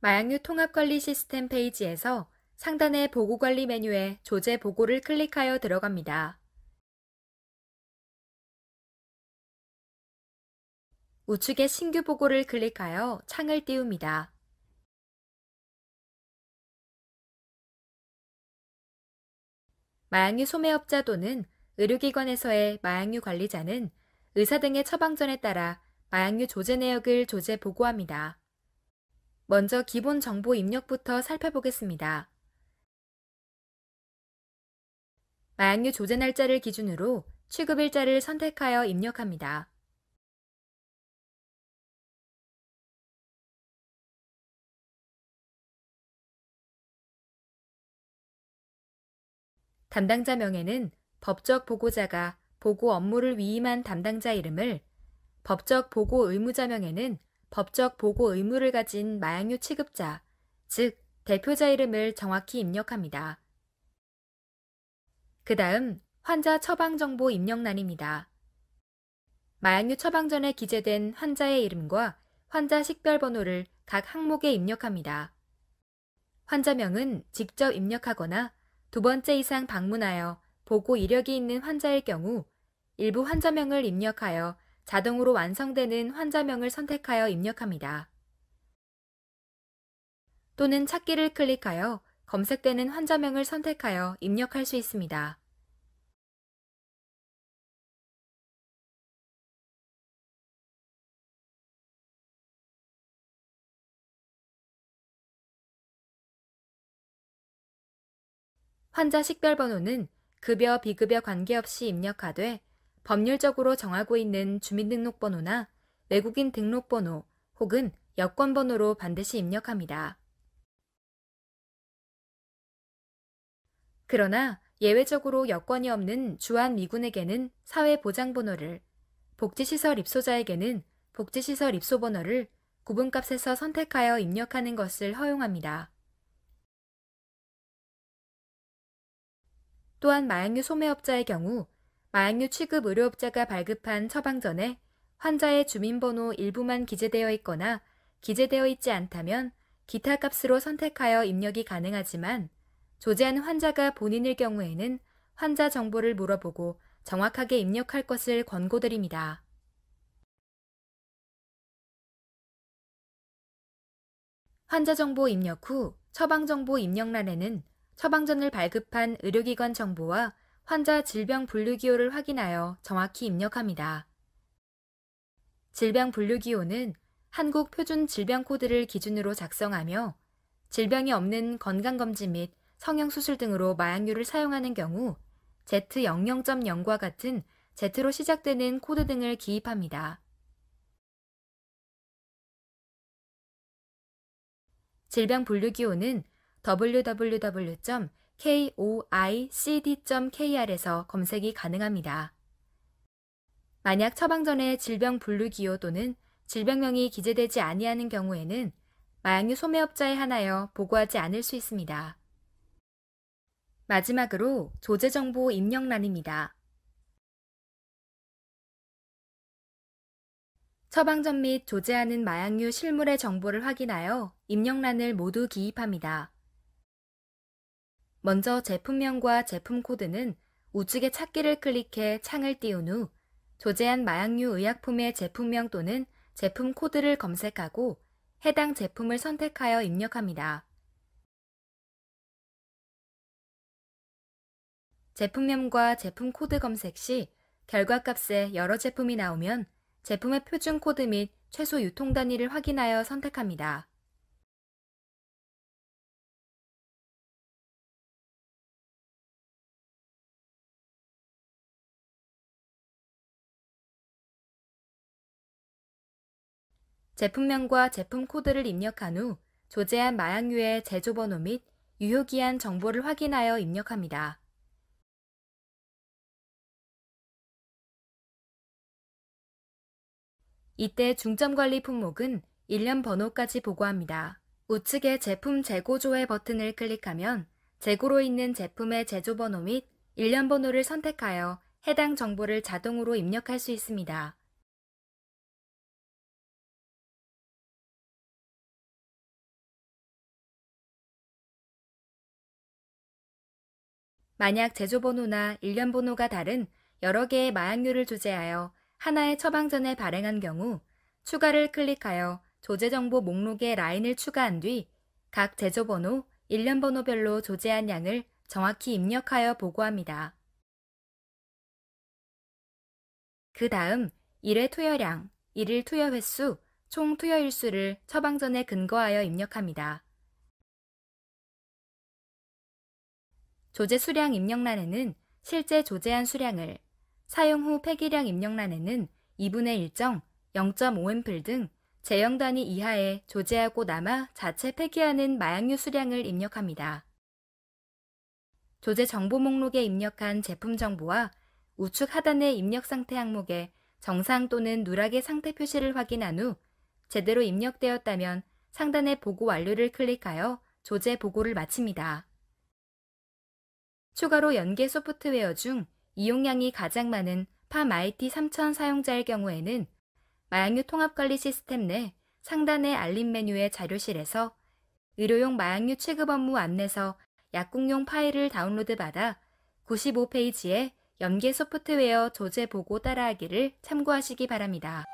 마약류 통합관리 시스템 페이지에서 상단의 보고관리 메뉴에 조제 보고를 클릭하여 들어갑니다. 우측의 신규 보고를 클릭하여 창을 띄웁니다. 마약류 소매업자 또는 의료기관에서의 마약류 관리자는 의사 등의 처방전에 따라 마약류 조제 내역을 조제 보고합니다. 먼저 기본 정보 입력부터 살펴보겠습니다. 마약류 조제 날짜를 기준으로 취급일자를 선택하여 입력합니다. 담당자 명에는 법적 보고자가 보고 업무를 위임한 담당자 이름을 법적 보고 의무자명에는 법적 보고 의무를 가진 마약류 취급자, 즉 대표자 이름을 정확히 입력합니다. 그 다음 환자 처방 정보 입력란입니다. 마약류 처방전에 기재된 환자의 이름과 환자 식별 번호를 각 항목에 입력합니다. 환자명은 직접 입력하거나 두 번째 이상 방문하여 보고 이력이 있는 환자일 경우 일부 환자명을 입력하여 자동으로 완성되는 환자명을 선택하여 입력합니다. 또는 찾기를 클릭하여 검색되는 환자명을 선택하여 입력할 수 있습니다. 환자 식별 번호는 급여 비급여 관계없이 입력하되 법률적으로 정하고 있는 주민등록번호나 외국인 등록번호 혹은 여권번호로 반드시 입력합니다. 그러나 예외적으로 여건이 없는 주한 미군에게는 사회보장번호를, 복지시설 입소자에게는 복지시설 입소번호를 구분값에서 선택하여 입력하는 것을 허용합니다. 또한 마약류 소매업자의 경우 마약류 취급 의료업자가 발급한 처방전에 환자의 주민번호 일부만 기재되어 있거나 기재되어 있지 않다면 기타 값으로 선택하여 입력이 가능하지만 조제한 환자가 본인일 경우에는 환자 정보를 물어보고 정확하게 입력할 것을 권고드립니다. 환자 정보 입력 후 처방 정보 입력란에는 처방전을 발급한 의료기관 정보와 환자 질병 분류 기호를 확인하여 정확히 입력합니다. 질병 분류 기호는 한국 표준 질병 코드를 기준으로 작성하며 질병이 없는 건강검진 및 성형수술 등으로 마약류를 사용하는 경우 Z00.0과 같은 Z로 시작되는 코드 등을 기입합니다. 질병 분류 기호는 www.koicd.kr에서 검색이 가능합니다. 만약 처방전에 질병 분류 기호 또는 질병명이 기재되지 아니하는 경우에는 마약류 소매업자에 한하여 보고하지 않을 수 있습니다. 마지막으로 조제정보 입력란입니다. 처방전 및 조제하는 마약류 실물의 정보를 확인하여 입력란을 모두 기입합니다. 먼저 제품명과 제품 코드는 우측의 찾기를 클릭해 창을 띄운 후 조제한 마약류 의약품의 제품명 또는 제품 코드를 검색하고 해당 제품을 선택하여 입력합니다. 제품명과 제품 코드 검색 시 결과값에 여러 제품이 나오면 제품의 표준 코드 및 최소 유통 단위를 확인하여 선택합니다. 제품명과 제품 코드를 입력한 후 조제한 마약류의 제조 번호 및 유효기한 정보를 확인하여 입력합니다. 이때 중점관리 품목은 일련 번호까지 보고합니다. 우측의 제품 재고 조회 버튼을 클릭하면 재고로 있는 제품의 제조 번호 및 일련 번호를 선택하여 해당 정보를 자동으로 입력할 수 있습니다. 만약 제조번호나 일련번호가 다른 여러 개의 마약류를 조제하여 하나의 처방전을 발행한 경우 추가를 클릭하여 조제정보 목록에 라인을 추가한 뒤 각 제조번호, 일련번호별로 조제한 양을 정확히 입력하여 보고합니다. 그 다음 1회 투여량, 1일 투여 횟수, 총 투여 일수를 처방전에 근거하여 입력합니다. 조제 수량 입력란에는 실제 조제한 수량을, 사용 후 폐기량 입력란에는 2분의 일정, 0.5앰플 등 제형 단위 이하에 조제하고 남아 자체 폐기하는 마약류 수량을 입력합니다. 조제 정보 목록에 입력한 제품 정보와 우측 하단의 입력 상태 항목에 정상 또는 누락의 상태 표시를 확인한 후 제대로 입력되었다면 상단의 보고 완료를 클릭하여 조제 보고를 마칩니다. 추가로 연계 소프트웨어 중 이용량이 가장 많은 팜 IT 3000 사용자일 경우에는 마약류 통합관리 시스템 내 상단의 알림 메뉴의 자료실에서 의료용 마약류 취급 업무 안내서 약국용 파일을 다운로드 받아 95페이지에 연계 소프트웨어 조제 보고 따라하기를 참고하시기 바랍니다.